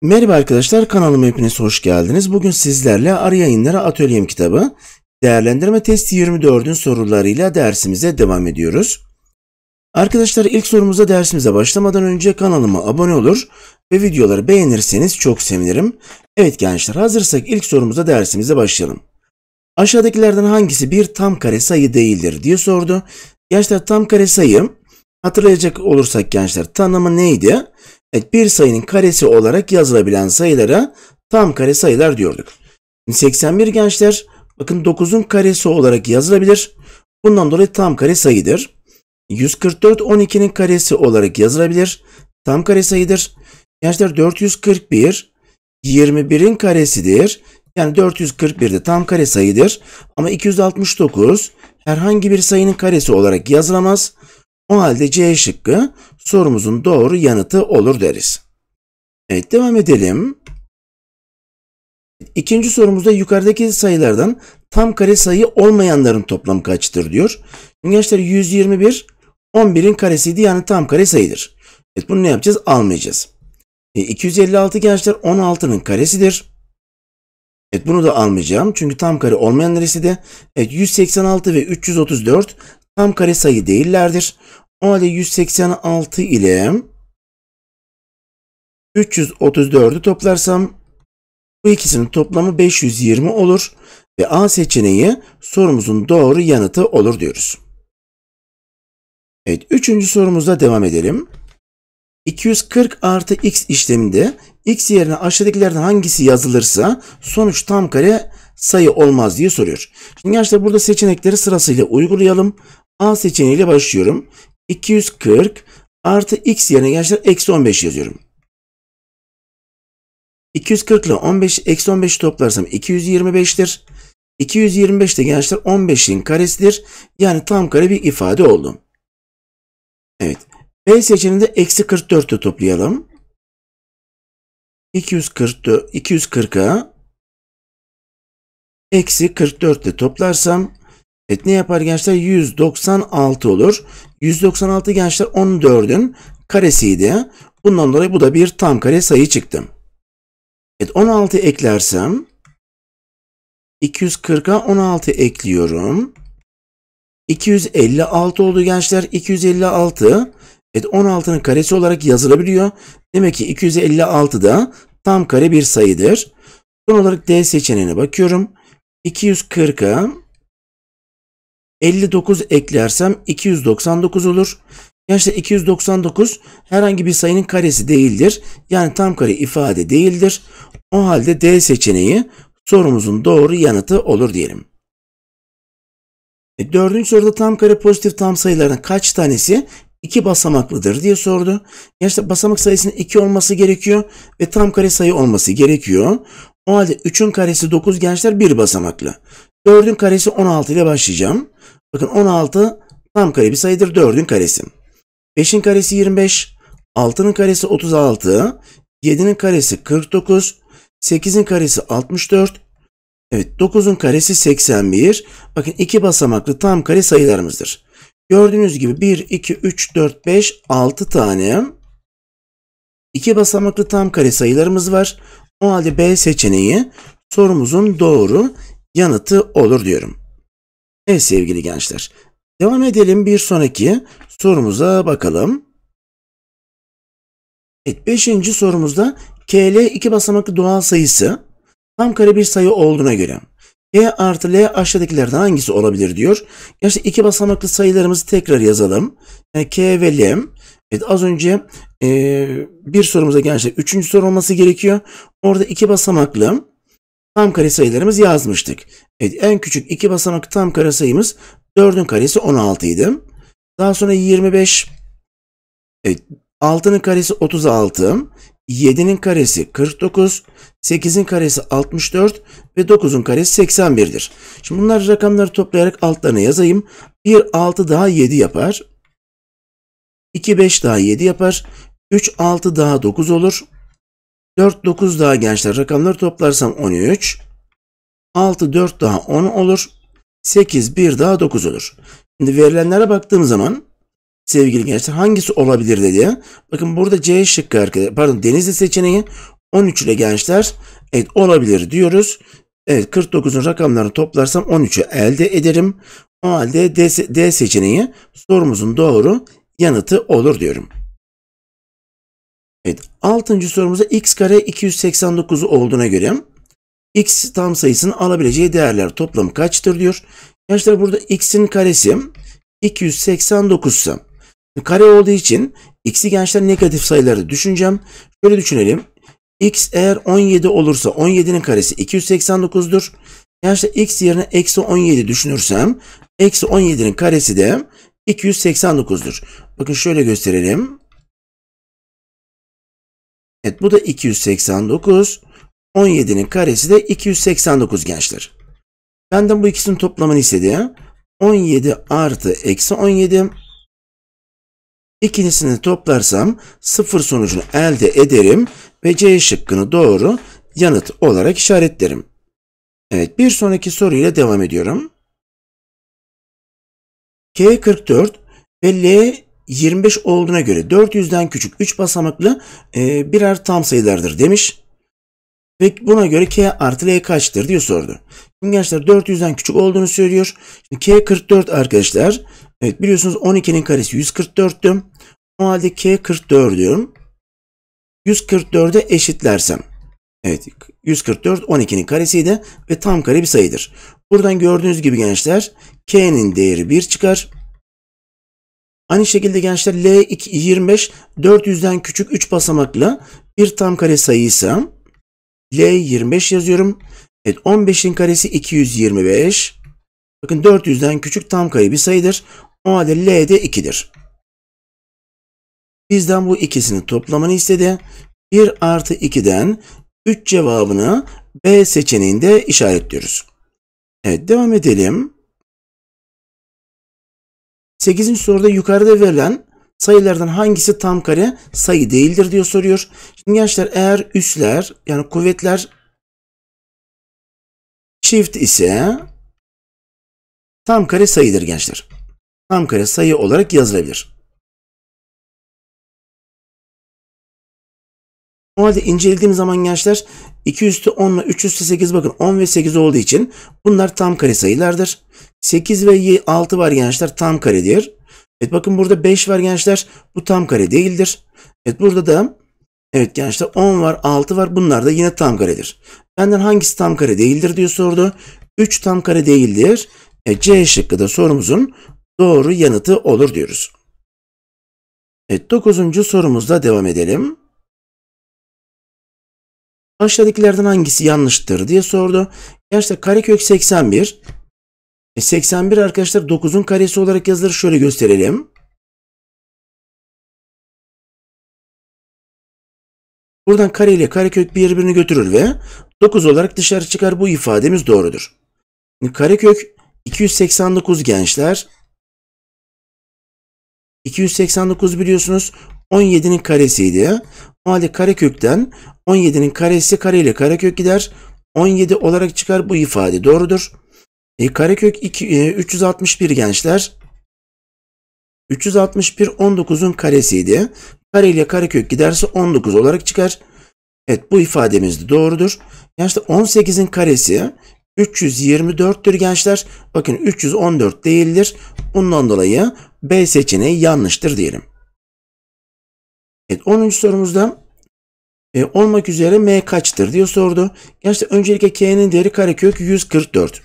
Merhaba arkadaşlar kanalıma hepiniz hoş geldiniz. Bugün sizlerle Arı Yayınları Atölyem kitabı Değerlendirme Testi 24'ün sorularıyla dersimize devam ediyoruz. Arkadaşlar ilk sorumuza dersimize başlamadan önce kanalıma abone olur ve videoları beğenirseniz çok sevinirim. Evet gençler hazırsak ilk sorumuza dersimize başlayalım. Aşağıdakilerden hangisi bir tam kare sayı değildir diye sordu. Gençler tam kare sayı hatırlayacak olursak gençler tanımı neydi? Evet bir sayının karesi olarak yazılabilen sayılara tam kare sayılar diyorduk. 81 gençler bakın 9'un karesi olarak yazılabilir. Bundan dolayı tam kare sayıdır. 144 12'nin karesi olarak yazılabilir. Tam kare sayıdır. Gençler 441 21'in karesidir. Yani 441 de tam kare sayıdır. Ama 269 herhangi bir sayının karesi olarak yazılamaz. O halde C şıkkı sorumuzun doğru yanıtı olur deriz. Evet devam edelim. İkinci sorumuzda yukarıdaki sayılardan tam kare sayı olmayanların toplamı kaçtır diyor. gençler 121 11'in karesiydi yani tam kare sayıdır. Evet bunu ne yapacağız? Almayacağız. E, 256 gençler 16'nın karesidir. Evet bunu da almayacağım. Çünkü tam kare olmayan neresi evet, 186 ve 334 tam kare sayı değillerdir. O halde 186 ile 334'ü toplarsam bu ikisinin toplamı 520 olur ve A seçeneği sorumuzun doğru yanıtı olur diyoruz. Evet, üçüncü sorumuzla devam edelim. 240 artı x işleminde x yerine aşağıdakilerden hangisi yazılırsa sonuç tam kare sayı olmaz diye soruyor. Şimdi gençler burada seçenekleri sırasıyla uygulayalım. A seçeneğiyle başlıyorum. 240 artı x yerine gençler eksi 15 yazıyorum. 240 ile 15 eksi 15 toplarsam 225'tir. 225 de gençler 15'in karesidir. Yani tam kare bir ifade oldu. Evet. B seçeneğinde eksi 44'ü toplayalım. 240'ı 240'a eksi 44 ile toplarsam evet ne yapar gençler? 196 olur. 196 gençler 14'ün karesiydi. Bundan dolayı bu da bir tam kare sayı çıktı. Evet 16 eklersem 240'a 16 ekliyorum. 256 oldu gençler. 256 Evet 16'nın karesi olarak yazılabiliyor. Demek ki 256 da tam kare bir sayıdır. Son olarak D seçeneğine bakıyorum. 240'a 59 eklersem 299 olur. Gençler 299 herhangi bir sayının karesi değildir. Yani tam kare ifade değildir. O halde D seçeneği sorumuzun doğru yanıtı olur diyelim. E, dördüncü soruda tam kare pozitif tam sayılardan kaç tanesi iki basamaklıdır diye sordu. Gerçi basamak sayısının 2 olması gerekiyor ve tam kare sayı olması gerekiyor. O halde 3'ün karesi 9 gençler bir basamaklı. 4'ün karesi 16 ile başlayacağım. Bakın 16 tam kare bir sayıdır 4'ün karesi. 5'in karesi 25, 6'nın karesi 36, 7'nin karesi 49, 8'in karesi 64, evet 9'un karesi 81. Bakın iki basamaklı tam kare sayılarımızdır. Gördüğünüz gibi 1, 2, 3, 4, 5, 6 tane 2 basamaklı tam kare sayılarımız var. O halde B seçeneği sorumuzun doğru yanıtı olur diyorum. Evet sevgili gençler. Devam edelim bir sonraki sorumuza bakalım. Evet 5. sorumuzda KL iki basamaklı doğal sayısı tam kare bir sayı olduğuna göre e artı L aşağıdakilerden hangisi olabilir diyor. Gerçi iki basamaklı sayılarımızı tekrar yazalım. Yani e, K ve L. Evet az önce e, bir sorumuza gençler üçüncü soru olması gerekiyor. Orada iki basamaklı tam kare sayılarımız yazmıştık. Evet en küçük iki basamaklı tam kare sayımız 4'ün karesi 16 idi. Daha sonra 25 evet, 6'nın karesi 36, 7'nin karesi 49, 8'in karesi 64 ve 9'un karesi 81'dir. Şimdi bunlar rakamları toplayarak altlarına yazayım. 1 6 daha 7 yapar. 2 5 daha 7 yapar. 3 6 daha 9 olur. 4 9 daha gençler rakamları toplarsam 13. 6 4 daha 10 olur. 8 1 daha 9 olur. Şimdi verilenlere baktığım zaman sevgili gençler hangisi olabilir dedi. Bakın burada C şıkkı arkadaşlar. Pardon Denizli seçeneği 13 ile gençler evet olabilir diyoruz. Evet 49'un rakamlarını toplarsam 13'ü elde ederim. O halde D, D seçeneği sorumuzun doğru yanıtı olur diyorum. Evet 6. sorumuzda x kare 289 olduğuna göre x tam sayısının alabileceği değerler toplamı kaçtır diyor. Gençler burada x'in karesi 289 ise kare olduğu için x'i gençler negatif sayıları düşüneceğim. Şöyle düşünelim x eğer 17 olursa 17'nin karesi 289'dur. Yani işte x yerine eksi 17 düşünürsem eksi 17'nin karesi de 289'dur. Bakın şöyle gösterelim. Evet bu da 289. 17'nin karesi de 289 gençler. Benden bu ikisinin toplamını istedi. 17 artı eksi 17 İkisini toplarsam sıfır sonucunu elde ederim ve C şıkkını doğru yanıt olarak işaretlerim. Evet bir sonraki soruyla devam ediyorum. K44 ve L 25 olduğuna göre 400'den küçük 3 basamaklı e, birer tam sayılardır demiş. Ve buna göre K artı L kaçtır diye sordu gençler 400'den küçük olduğunu söylüyor. Şimdi K 44 arkadaşlar. Evet biliyorsunuz 12'nin karesi 144'tü. O halde K 44 diyorum. 144'e eşitlersem. Evet 144 12'nin karesiydi ve tam kare bir sayıdır. Buradan gördüğünüz gibi gençler K'nin değeri 1 çıkar. Aynı şekilde gençler L25 400'den küçük 3 basamaklı bir tam kare sayıysa L25 yazıyorum. Evet 15'in karesi 225. Bakın 400'den küçük tam kayı bir sayıdır. O halde L de 2'dir. Bizden bu ikisini toplamanı istedi. 1 artı 2'den 3 cevabını B seçeneğinde işaretliyoruz. Evet devam edelim. 8. soruda yukarıda verilen sayılardan hangisi tam kare sayı değildir diyor soruyor. Şimdi gençler eğer üsler yani kuvvetler Çift ise tam kare sayıdır gençler. Tam kare sayı olarak yazılabilir. O halde incelediğim zaman gençler 2 üstü 10 ile 3 üstü 8 bakın 10 ve 8 olduğu için bunlar tam kare sayılardır. 8 ve 6 var gençler tam karedir. Evet bakın burada 5 var gençler bu tam kare değildir. Evet burada da evet gençler 10 var 6 var bunlar da yine tam karedir. Benden hangisi tam kare değildir diye sordu. 3 tam kare değildir. E, C şıkkı da sorumuzun doğru yanıtı olur diyoruz. Evet, dokuzuncu sorumuzla devam edelim. Aşağıdakilerden hangisi yanlıştır diye sordu. Gerçekten karekök 81. E, 81 arkadaşlar 9'un karesi olarak yazılır. Şöyle gösterelim. Buradan kare ile karekök birbirini götürür ve 9 olarak dışarı çıkar. Bu ifademiz doğrudur. Karekök 289 gençler. 289 biliyorsunuz 17'nin karesiydi. O halde karekökten 17'nin karesi kare ile karekök gider. 17 olarak çıkar bu ifade doğrudur. E, karekök 2, 361 e, gençler. 361 19'un karesiydi. Kare ile karekök giderse 19 olarak çıkar. Evet bu ifademiz de doğrudur. Gençler 18'in karesi 324'tür gençler. Bakın 314 değildir. Bundan dolayı B seçeneği yanlıştır diyelim. Evet 10. sorumuzda e, olmak üzere M kaçtır diye sordu. Gençler öncelikle K'nin değeri karekök 144.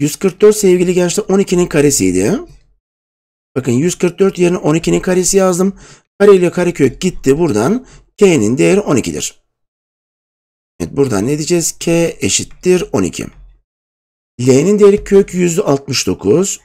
144 sevgili gençler 12'nin karesiydi. Bakın 144 yerine 12'nin karesi yazdım. Kare ile karekök gitti buradan. K'nin değeri 12'dir. Evet buradan ne diyeceğiz? K eşittir 12. L'nin değeri kök 169.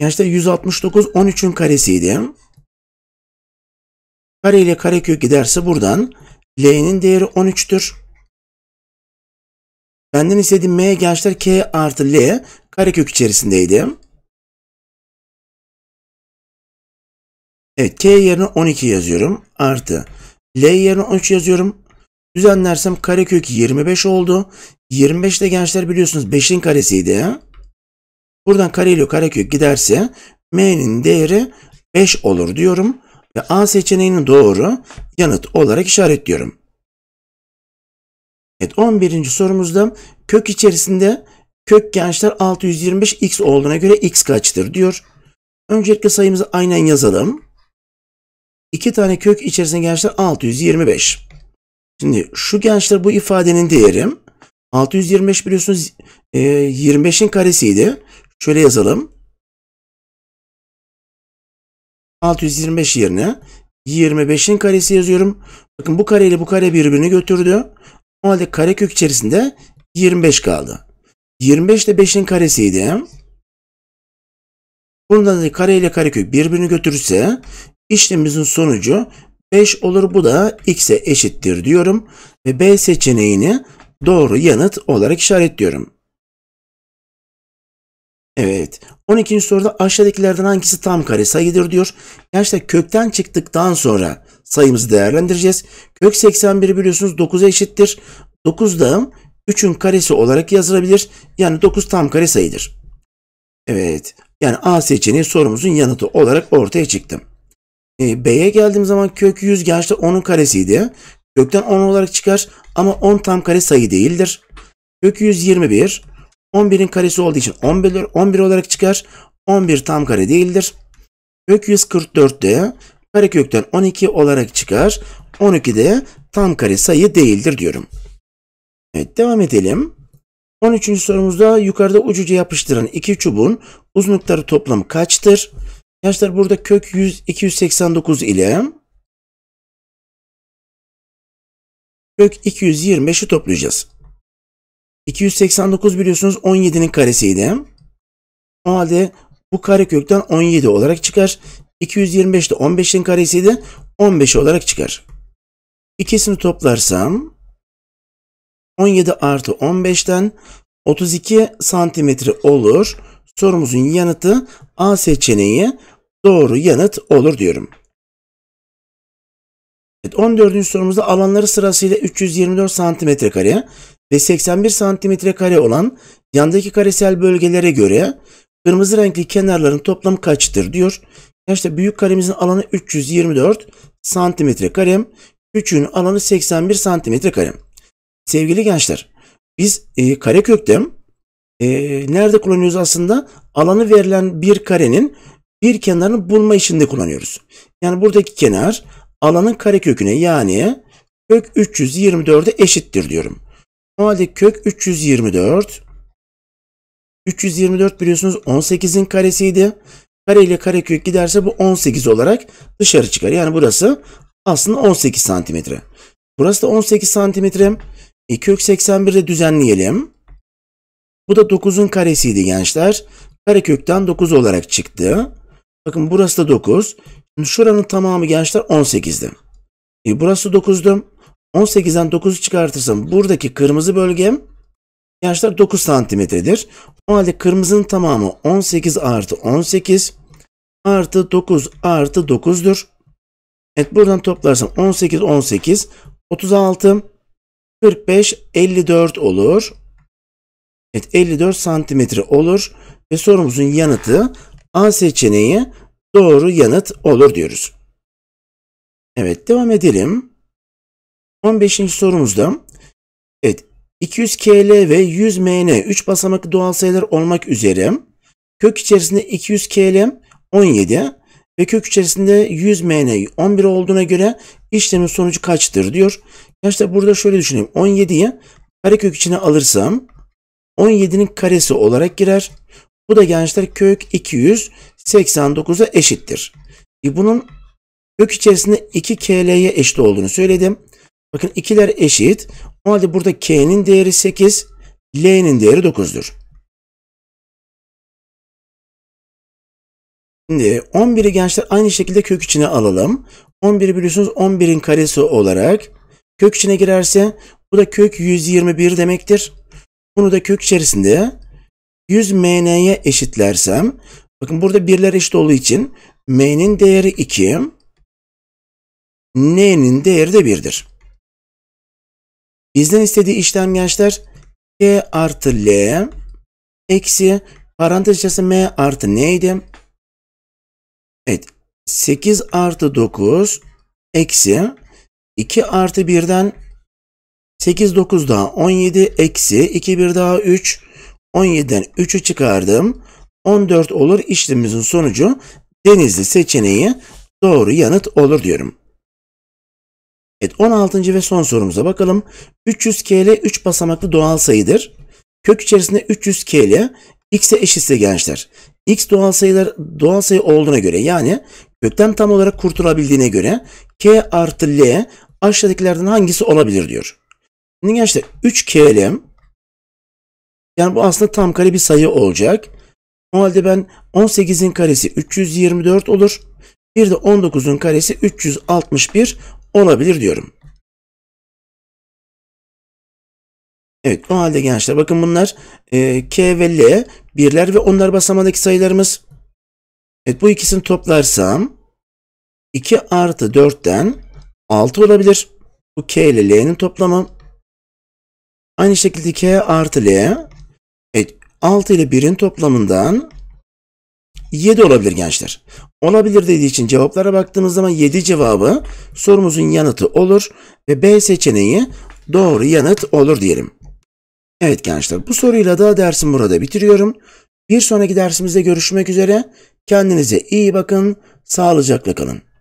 Gençler 169 13'ün karesiydi. Kare ile karekök giderse buradan L'nin değeri 13'tür. Benden istediğim m gençler k artı l karekök içerisindeydi. Evet k yerine 12 yazıyorum. Artı l yerine 13 yazıyorum. Düzenlersem karekök 25 oldu. 25 de gençler biliyorsunuz 5'in karesiydi. Buradan kareyle karekök giderse m'nin değeri 5 olur diyorum. Ve A seçeneğini doğru yanıt olarak işaretliyorum. Evet 11. sorumuzda kök içerisinde kök gençler 625 x olduğuna göre x kaçtır diyor. Öncelikle sayımızı aynen yazalım. 2 tane kök içerisinde gençler 625. Şimdi şu gençler bu ifadenin değeri 625 biliyorsunuz 25'in e, karesiydi. Şöyle yazalım. 625 yerine 25'in karesi yazıyorum. Bakın bu kare ile bu kare birbirini götürdü. Normalde halde karekök içerisinde 25 kaldı. 25 de 5'in karesiydi. Bundan da kare ile karekök birbirini götürürse işlemimizin sonucu 5 olur. Bu da x'e eşittir diyorum ve B seçeneğini doğru yanıt olarak işaretliyorum. Evet. 12. soruda aşağıdakilerden hangisi tam kare sayıdır diyor. Gerçekten kökten çıktıktan sonra sayımızı değerlendireceğiz. Kök 81 biliyorsunuz 9'a eşittir. 9 da 3'ün karesi olarak yazılabilir. Yani 9 tam kare sayıdır. Evet. Yani A seçeneği sorumuzun yanıtı olarak ortaya çıktı. E, B'ye geldiğim zaman kök 100 gerçi 10'un karesiydi. Kökten 10 olarak çıkar ama 10 tam kare sayı değildir. Kök 121 11'in karesi olduğu için 11, 11 olarak çıkar. 11 tam kare değildir. Kök 144 de karekökten 12 olarak çıkar. 12 de tam kare sayı değildir diyorum. Evet devam edelim. 13. sorumuzda yukarıda ucuca yapıştıran iki çubuğun uzunlukları toplam kaçtır? Gençler burada kök 100, 289 ile kök 225'i toplayacağız. 289 biliyorsunuz 17'nin karesiydi. O halde bu kare kökten 17 olarak çıkar. 225 de 15'in de 15 olarak çıkar. İkisini toplarsam 17 artı 15'ten 32 santimetre olur. Sorumuzun yanıtı A seçeneği doğru yanıt olur diyorum. Evet, 14. sorumuzda alanları sırasıyla 324 santimetre kare ve 81 santimetre kare olan yandaki karesel bölgelere göre kırmızı renkli kenarların toplamı kaçtır diyor. İşte büyük karemizin alanı 324 santimetre karem. Küçüğün alanı 81 santimetre karem. Sevgili gençler biz e, kareköktem e, nerede kullanıyoruz aslında? Alanı verilen bir karenin bir kenarını bulma işinde kullanıyoruz. Yani buradaki kenar alanın kareköküne yani kök 324'e eşittir diyorum. O halde kök 324 324 biliyorsunuz 18'in karesiydi. Kare ile karekök giderse bu 18 olarak dışarı çıkar. Yani burası aslında 18 santimetre. Burası da 18 santimetre. E, kök 81'de düzenleyelim. Bu da 9'un karesiydi gençler. Karekökten 9 olarak çıktı. Bakın burası da 9. şuranın tamamı gençler 18'di. E, burası 9'du. 18'den 9'u çıkartırsam buradaki kırmızı bölgem Yaşlar 9 santimetredir. O halde kırmızının tamamı 18 artı 18 artı 9 artı 9'dur. Evet buradan toplarsam 18 18 36 45 54 olur. Evet 54 santimetre olur ve sorumuzun yanıtı A seçeneği doğru yanıt olur diyoruz. Evet devam edelim. 15. sorumuzda evet 200 KL ve 100 MN 3 basamaklı doğal sayılar olmak üzere kök içerisinde 200 KL 17 ve kök içerisinde 100 MN 11 olduğuna göre işlemin sonucu kaçtır diyor. Ya burada şöyle düşüneyim. 17'yi kök içine alırsam 17'nin karesi olarak girer. Bu da gençler kök 289'a eşittir. E bunun kök içerisinde 2 KL'ye eşit olduğunu söyledim. Bakın 2'ler eşit. O halde burada K'nin değeri 8, L'nin değeri 9'dur. Şimdi 11'i gençler aynı şekilde kök içine alalım. 11'i biliyorsunuz 11'in karesi olarak kök içine girerse bu da kök 121 demektir. Bunu da kök içerisinde 100 mn'ye eşitlersem bakın burada birler eşit olduğu için m'nin değeri 2 n'nin değeri de 1'dir. Bizden istediği işlem gençler T artı L eksi parantez içerisinde M artı neydi? Evet 8 artı 9 eksi 2 artı 1'den 8 9 daha 17 eksi 2 1 daha 3 17'den 3'ü çıkardım. 14 olur işlemimizin sonucu denizli seçeneği doğru yanıt olur diyorum. Evet 16. ve son sorumuza bakalım. 300 KL 3 basamaklı doğal sayıdır. Kök içerisinde 300 KL x'e eşitse gençler. x doğal sayılar doğal sayı olduğuna göre yani kökten tam olarak kurtulabildiğine göre k artı l aşağıdakilerden hangisi olabilir diyor. Şimdi gençler 3 KL yani bu aslında tam kare bir sayı olacak. O halde ben 18'in karesi 324 olur. Bir de 19'un karesi 361 olabilir diyorum. Evet o halde gençler bakın bunlar e, K ve L birler ve onlar basamadaki sayılarımız. Evet bu ikisini toplarsam 2 artı 4'ten 6 olabilir. Bu K ile L'nin toplamı. Aynı şekilde K artı L. Evet 6 ile 1'in toplamından 7 olabilir gençler. Olabilir dediği için cevaplara baktığımız zaman 7 cevabı sorumuzun yanıtı olur ve B seçeneği doğru yanıt olur diyelim. Evet gençler bu soruyla da dersim burada bitiriyorum. Bir sonraki dersimizde görüşmek üzere. Kendinize iyi bakın, sağlıcakla kalın.